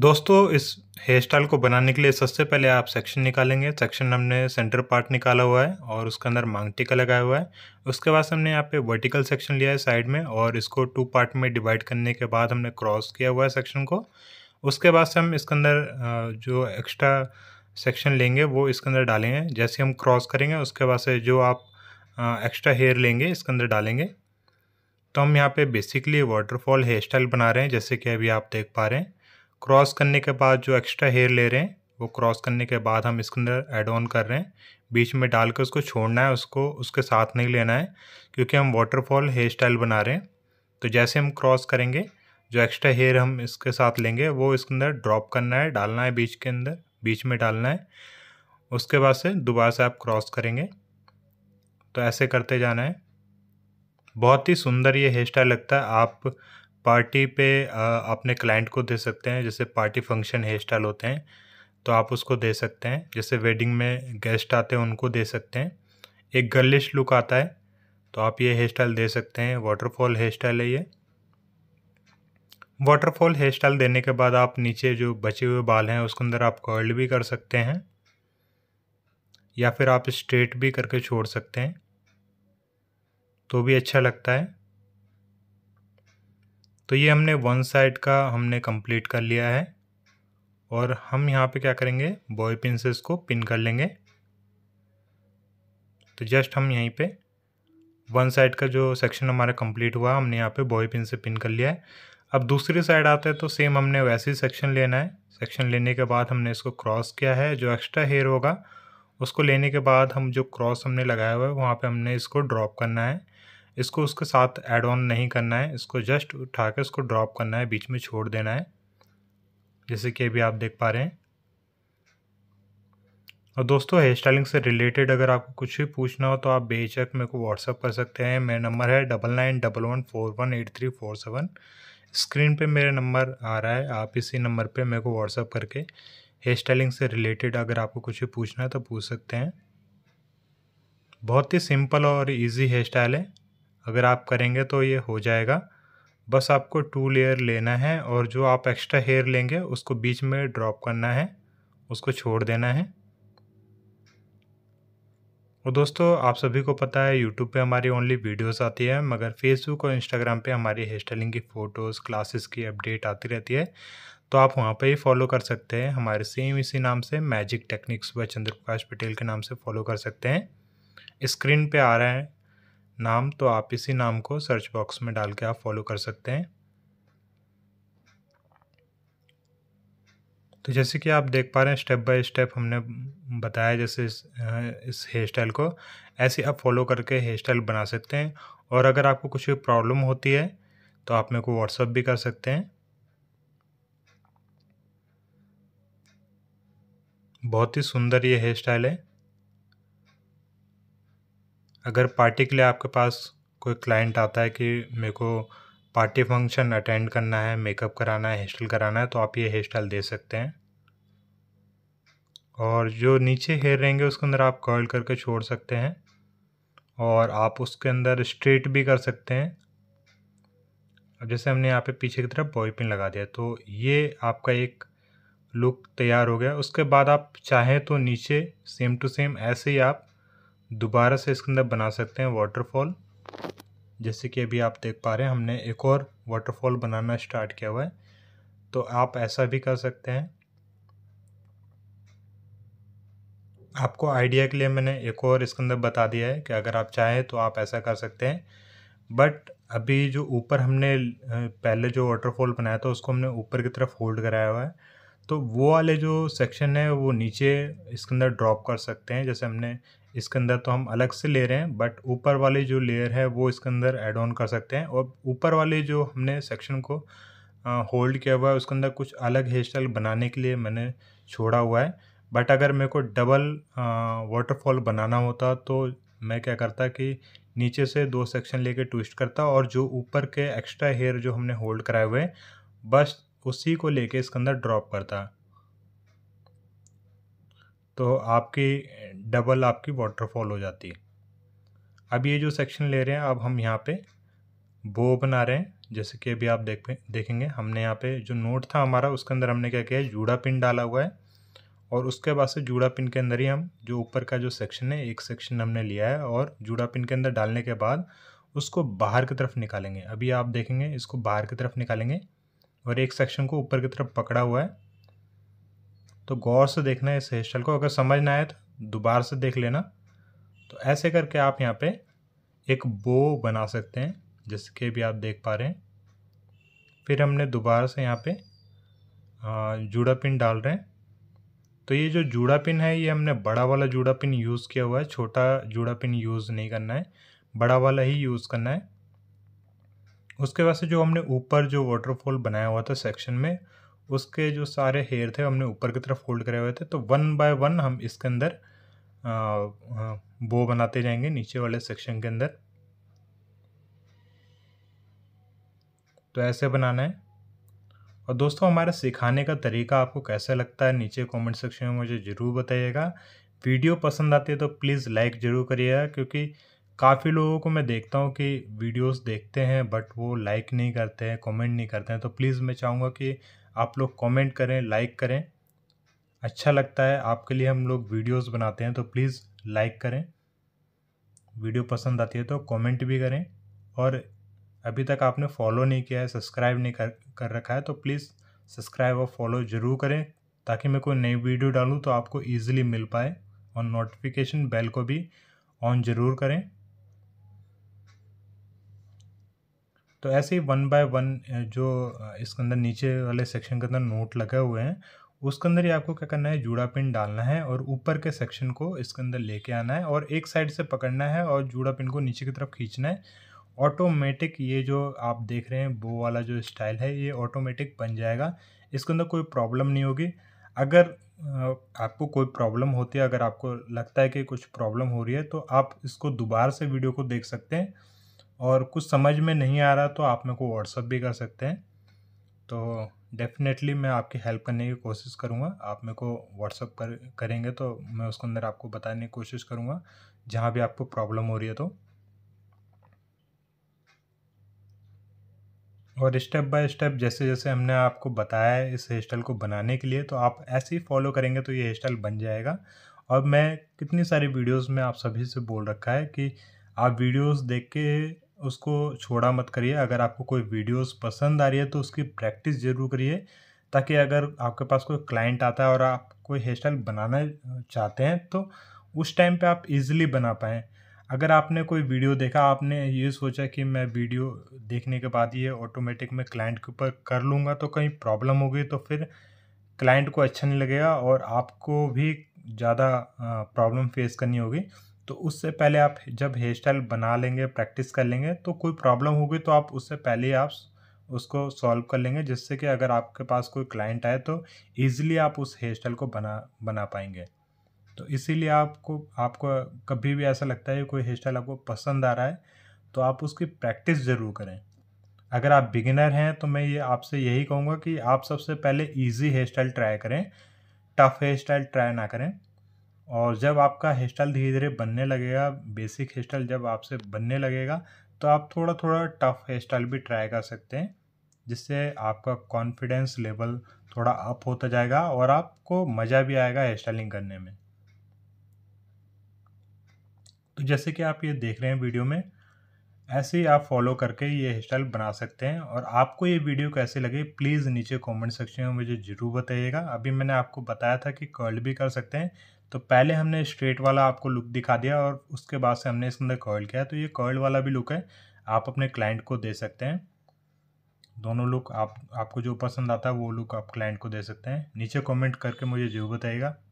दोस्तों इस hair style को बनाने के लिए सबसे पहले आप सेक्शन निकालेंगे सेक्शन हमने सेंटर पार्ट निकाला हुआ है और उसके अंदर मांग टिका लगाया हुआ है उसके बाद हमने यहाँ पे वर्टिकल सेक्शन लिया है साइड में और इसको टू पार्ट में डिवाइड करने के बाद हमने क्रॉस किया हुआ है सेक्शन को उसके बाद से हम इसके अंदर जो एक्स्ट्रा सेक्शन लेंगे वो इसके अंदर डालेंगे जैसे हम क्रॉस करेंगे उसके बाद से जो आप एक्स्ट्रा हेयर लेंगे इसके अंदर डालेंगे तो हम यहाँ पे बेसिकली वाटरफॉल हेयर स्टाइल बना रहे हैं जैसे कि अभी आप देख पा रहे हैं क्रॉस करने के बाद जो एक्स्ट्रा हेयर ले रहे हैं वो क्रॉस करने के बाद हम इसके अंदर एड ऑन कर रहे हैं बीच में डाल के उसको छोड़ना है उसको उसके साथ नहीं लेना है क्योंकि हम वाटरफॉल हेयर स्टाइल बना रहे हैं तो जैसे हम क्रॉस करेंगे जो एक्स्ट्रा हेयर हम इसके साथ लेंगे वो इसके अंदर ड्रॉप करना है डालना है बीच के अंदर बीच में डालना है उसके बाद से दोबारा से आप क्रॉस करेंगे तो ऐसे करते जाना है बहुत ही सुंदर ये हेयर स्टाइल लगता है आप पार्टी पे अपने क्लाइंट को दे सकते हैं जैसे पार्टी फंक्शन हेयर स्टाइल होते हैं तो आप उसको दे सकते हैं जैसे वेडिंग में गेस्ट आते हैं उनको दे सकते हैं एक गर्लिश लुक आता है तो आप ये हेयर स्टाइल दे सकते हैं वाटरफॉल हेयर स्टाइल है ये वाटरफॉल हेयर स्टाइल देने के बाद आप नीचे जो बचे हुए बाल हैं उसके अंदर आप कर्ल भी कर सकते हैं या फिर आप स्ट्रेट भी करके छोड़ सकते हैं तो भी अच्छा लगता है तो ये हमने वन साइड का हमने कंप्लीट कर लिया है और हम यहाँ पे क्या करेंगे बॉय पिन से इसको पिन कर लेंगे तो जस्ट हम यहीं पे वन साइड का जो सेक्शन हमारा कंप्लीट हुआ हमने यहाँ पे बॉय पिन से पिन कर लिया है अब दूसरी साइड आता है तो सेम हमने वैसे ही सेक्शन लेना है सेक्शन लेने के बाद हमने इसको क्रॉस किया है जो एक्स्ट्रा हेयर होगा उसको लेने के बाद हम जो क्रॉस हमने लगाया हुआ है वहाँ पर हमने इसको ड्रॉप करना है इसको उसके साथ ऐड ऑन नहीं करना है इसको जस्ट उठा कर उसको ड्रॉप करना है बीच में छोड़ देना है जैसे कि अभी आप देख पा रहे हैं और दोस्तों हेयर स्टाइलिंग से रिलेटेड अगर आपको कुछ भी पूछना हो तो आप बेचक मेरे को व्हाट्सअप कर सकते हैं मेरा नंबर है double nine double one four one eight three four seven screen पे मेरा नंबर आ रहा है आप इसी नंबर पे मेरे को व्हाट्सअप करके हेयर स्टाइलिंग से रिलेटेड अगर आपको कुछ भी पूछना है तो पूछ सकते हैं बहुत ही सिंपल और ईजी हेयर स्टाइल है अगर आप करेंगे तो ये हो जाएगा बस आपको टू लेयर लेना है और जो आप एक्स्ट्रा हेयर लेंगे उसको बीच में ड्रॉप करना है उसको छोड़ देना है और दोस्तों आप सभी को पता है यूट्यूब पे हमारी ओनली वीडियोस आती है मगर फेसबुक और इंस्टाग्राम पे हमारी हेयर स्टाइलिंग की फ़ोटोज़ क्लासेस की अपडेट आती रहती है तो आप वहाँ पे ही फॉलो कर सकते हैं हमारे सेम इसी नाम से मैजिक टेक्निक्स व चंद्र प्रकाश पटेल के नाम से फॉलो कर सकते हैं स्क्रीन पर आ रहा है नाम तो आप इसी नाम को सर्च बॉक्स में डाल के आप फॉलो कर सकते हैं तो जैसे कि आप देख पा रहे हैं स्टेप बाय स्टेप हमने बताया जैसे इस, हेयर स्टाइल को ऐसे आप फॉलो करके हेयर स्टाइल बना सकते हैं और अगर आपको कुछ प्रॉब्लम होती है तो आप मेरे को व्हाट्सअप भी कर सकते हैं बहुत ही सुंदर ये हेयर स्टाइल है अगर पार्टी के लिए आपके पास कोई क्लाइंट आता है कि मेरे को पार्टी फंक्शन अटेंड करना है मेकअप कराना है हेयर स्टाइल कराना है तो आप ये हेयर स्टाइल दे सकते हैं और जो नीचे हेयर रहेंगे उसके अंदर आप कर्ल करके छोड़ सकते हैं और आप उसके अंदर स्ट्रेट भी कर सकते हैं अब जैसे हमने यहाँ पे पीछे की तरफ बॉय पिन लगा दिया तो ये आपका एक लुक तैयार हो गया उसके बाद आप चाहें तो नीचे सेम टू सेम ऐसे ही आप दोबारा से इसके अंदर बना सकते हैं वाटरफॉल जैसे कि अभी आप देख पा रहे हैं हमने एक और वाटरफॉल बनाना स्टार्ट किया हुआ है तो आप ऐसा भी कर सकते हैं आपको आइडिया के लिए मैंने एक और इसके अंदर बता दिया है कि अगर आप चाहें तो आप ऐसा कर सकते हैं बट अभी जो ऊपर हमने पहले जो वाटरफॉल बनाया था उसको हमने ऊपर की तरफ होल्ड कराया हुआ है तो वो वाले जो सेक्शन है वो नीचे इसके अंदर ड्रॉप कर सकते हैं जैसे हमने इसके अंदर तो हम अलग से ले रहे हैं बट ऊपर वाले जो लेयर है वो इसके अंदर एड ऑन कर सकते हैं और ऊपर वाले जो हमने सेक्शन को होल्ड किया हुआ है उसके अंदर कुछ अलग हेयर स्टाइल बनाने के लिए मैंने छोड़ा हुआ है बट अगर मेरे को डबल वाटरफॉल बनाना होता तो मैं क्या करता कि नीचे से दो सेक्शन लेके ट्विस्ट करता और जो ऊपर के एक्स्ट्रा हेयर जो हमने होल्ड कराए हुए बस उसी को लेके इसके अंदर ड्रॉप करता तो आपकी डबल आपकी वाटरफॉल हो जाती है अब ये जो सेक्शन ले रहे हैं अब हम यहाँ पे बो बना रहे हैं जैसे कि अभी आप देख देखेंगे हमने यहाँ पे जो नोट था हमारा उसके अंदर हमने क्या किया है जूड़ा पिन डाला हुआ है और उसके बाद से जूड़ा पिन के अंदर ही हम जो ऊपर का जो सेक्शन है एक सेक्शन हमने लिया है और जूड़ा पिन के अंदर डालने के बाद उसको बाहर की तरफ निकालेंगे अभी आप देखेंगे इसको बाहर की तरफ निकालेंगे और एक सेक्शन को ऊपर की तरफ पकड़ा हुआ है तो गौर से देखना है इस हेयर स्टाइल को अगर समझ ना आए तो दोबारा से देख लेना तो ऐसे करके आप यहाँ पे एक बो बना सकते हैं जिसके भी आप देख पा रहे हैं फिर हमने दोबारा से यहाँ पे जूड़ा पिन डाल रहे हैं तो ये जो जूड़ा पिन है ये हमने बड़ा वाला जूड़ा पिन यूज़ किया हुआ है छोटा जूड़ा पिन यूज़ नहीं करना है बड़ा वाला ही यूज़ करना है उसके बाद से जो हमने ऊपर जो वाटरफॉल बनाया हुआ था सेक्शन में उसके जो सारे हेयर थे हमने ऊपर की तरफ फोल्ड करे हुए थे तो वन बाय वन हम इसके अंदर बो बनाते जाएंगे नीचे वाले सेक्शन के अंदर तो ऐसे बनाना है और दोस्तों हमारा सिखाने का तरीका आपको कैसा लगता है नीचे कमेंट सेक्शन में मुझे ज़रूर बताइएगा वीडियो पसंद आती है तो प्लीज़ लाइक ज़रूर करिएगा क्योंकि काफ़ी लोगों को मैं देखता हूँ कि वीडियोस देखते हैं बट वो लाइक नहीं करते हैं कमेंट नहीं करते हैं तो प्लीज़ मैं चाहूँगा कि आप लोग कमेंट करें लाइक करें अच्छा लगता है आपके लिए हम लोग वीडियोस बनाते हैं तो प्लीज़ लाइक करें वीडियो पसंद आती है तो कमेंट भी करें और अभी तक आपने फॉलो नहीं किया है सब्सक्राइब नहीं कर कर रखा है तो प्लीज़ सब्सक्राइब और फॉलो ज़रूर करें ताकि मैं कोई नई वीडियो डालूँ तो आपको ईजिली मिल पाए और नोटिफिकेशन बेल को भी ऑन ज़रूर करें तो ऐसे ही वन बाय वन जो इसके अंदर नीचे वाले सेक्शन के अंदर नोट लगे हुए हैं उसके अंदर ही आपको क्या करना है जूड़ा पिन डालना है और ऊपर के सेक्शन को इसके अंदर लेके आना है और एक साइड से पकड़ना है और जूड़ा पिन को नीचे की तरफ खींचना है ऑटोमेटिक ये जो आप देख रहे हैं वो वाला जो स्टाइल है ये ऑटोमेटिक बन जाएगा इसके अंदर कोई प्रॉब्लम नहीं होगी अगर आपको कोई प्रॉब्लम होती है अगर आपको लगता है कि कुछ प्रॉब्लम हो रही है तो आप इसको दोबारा से वीडियो को देख सकते हैं और कुछ समझ में नहीं आ रहा तो आप मेरे को व्हाट्सअप भी कर सकते हैं तो डेफिनेटली मैं आपकी हेल्प करने की कोशिश करूँगा आप मेरे को व्हाट्सअप कर करेंगे तो मैं उसके अंदर आपको बताने की कोशिश करूँगा जहाँ भी आपको प्रॉब्लम हो रही है तो और स्टेप बाय स्टेप जैसे जैसे हमने आपको बताया है इस हेयर स्टाइल को बनाने के लिए तो आप ऐसे ही फॉलो करेंगे तो ये हेयर स्टाइल बन जाएगा और मैं कितनी सारी वीडियोस में आप सभी से बोल रखा है कि आप वीडियोस देख के उसको छोड़ा मत करिए अगर आपको कोई वीडियोस पसंद आ रही है तो उसकी प्रैक्टिस ज़रूर करिए ताकि अगर आपके पास कोई क्लाइंट आता है और आप कोई हेयर स्टाइल बनाना चाहते हैं तो उस टाइम पे आप इजीली बना पाएँ अगर आपने कोई वीडियो देखा आपने ये सोचा कि मैं वीडियो देखने के बाद ये ऑटोमेटिक मैं क्लाइंट के ऊपर कर लूँगा तो कहीं प्रॉब्लम होगी तो फिर क्लाइंट को अच्छा नहीं लगेगा और आपको भी ज़्यादा प्रॉब्लम फेस करनी होगी तो उससे पहले आप जब हेयर स्टाइल बना लेंगे प्रैक्टिस कर लेंगे तो कोई प्रॉब्लम होगी तो आप उससे पहले ही आप उसको सॉल्व कर लेंगे जिससे कि अगर आपके पास कोई क्लाइंट आए तो ईजिली आप उस हेयर स्टाइल को बना बना पाएंगे तो इसीलिए आपको आपको कभी भी ऐसा लगता है कोई हेयर स्टाइल आपको पसंद आ रहा है तो आप उसकी प्रैक्टिस ज़रूर करें अगर आप बिगिनर हैं तो मैं ये आपसे यही कहूँगा कि आप सबसे पहले ईजी हेयर स्टाइल ट्राई करें टफ़ हेयर स्टाइल ट्राई ना करें और जब आपका हेयर स्टाइल धीरे धीरे बनने लगेगा बेसिक हेयर स्टाइल जब आपसे बनने लगेगा तो आप थोड़ा थोड़ा टफ हेयर स्टाइल भी ट्राई कर सकते हैं जिससे आपका कॉन्फिडेंस लेवल थोड़ा अप होता जाएगा और आपको मज़ा भी आएगा हेयर स्टाइलिंग करने में तो जैसे कि आप ये देख रहे हैं वीडियो में ऐसे ही आप फॉलो करके ये हेयर स्टाइल बना सकते हैं और आपको ये वीडियो कैसे लगे प्लीज़ नीचे कमेंट सेक्शन में मुझे ज़रूर बताइएगा अभी मैंने आपको बताया था कि कॉल भी कर सकते हैं तो पहले हमने स्ट्रेट वाला आपको लुक दिखा दिया और उसके बाद से हमने इसके अंदर कॉयल किया तो ये कॉयल वाला भी लुक है आप अपने क्लाइंट को दे सकते हैं दोनों लुक आप आपको जो पसंद आता है वो लुक आप क्लाइंट को दे सकते हैं नीचे कमेंट करके मुझे जरूर बताइएगा